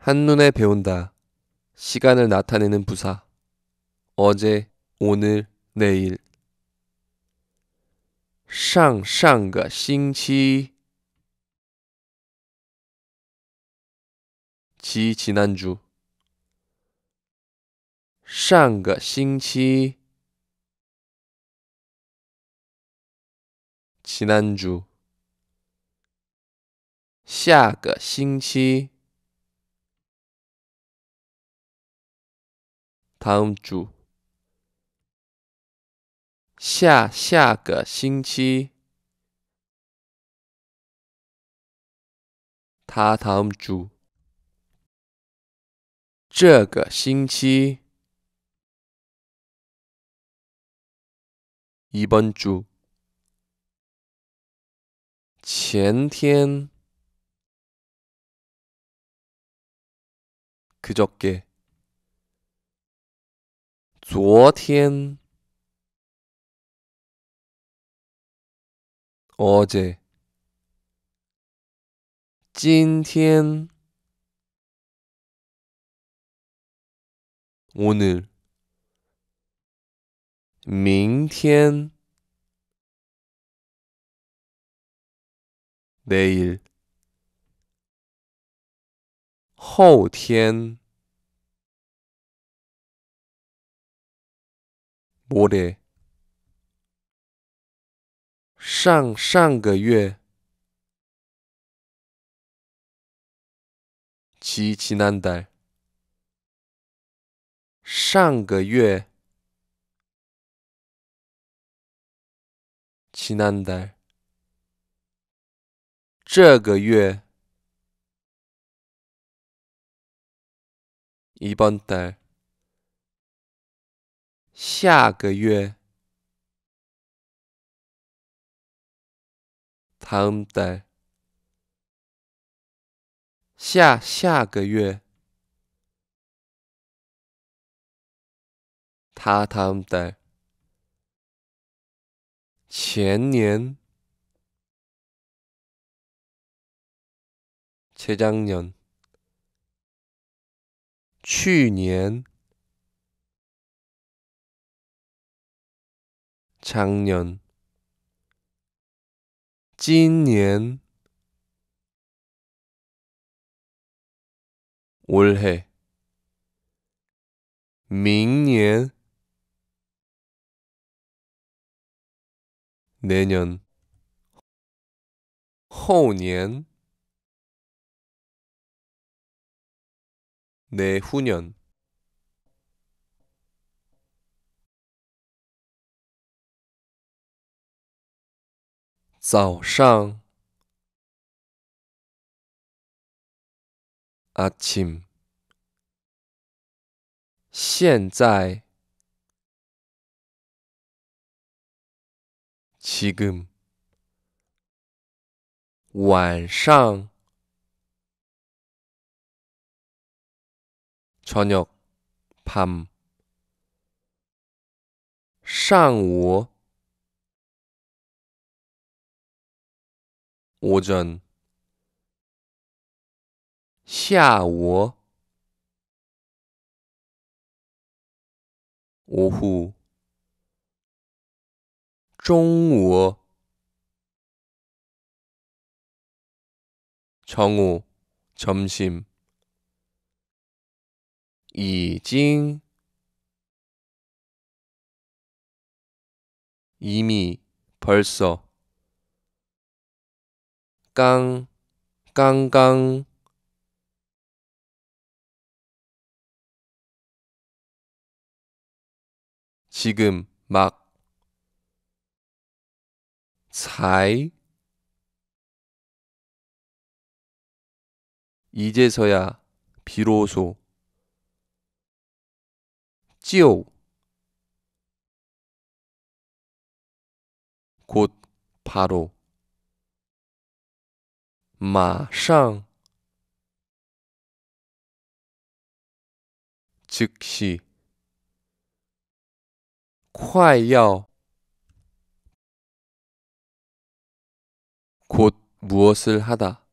한눈에 배운다. 시간을 나타내는 부사. 어제, 오늘, 내일. 上上个星期.지 지난주. 上个星期. 지난주. 下个星期 다음 주下下个星期他다음주这个星期이번주前天그저께 昨天 어제 今天 오늘 明天 내일 后天我的上上个月，七七难 d 上个月，七难 d 这个月，一般 달。 下个月，다음 달， 下下个月，他다음 달， 前年，재작 년， 去年。 작년 今年 올해 明年 내년 后年 내후년 早上，阿 침， 现在，지 금， 晚上，저 녁， 밤， 上午。 오전 下午 오후 中午 정오 점심 已经 이미 벌써 깡, 깡깡. 지금 막 잘, 이제서야 비로소 찌오 곧 바로 马上즉시快要곧 무엇을 하다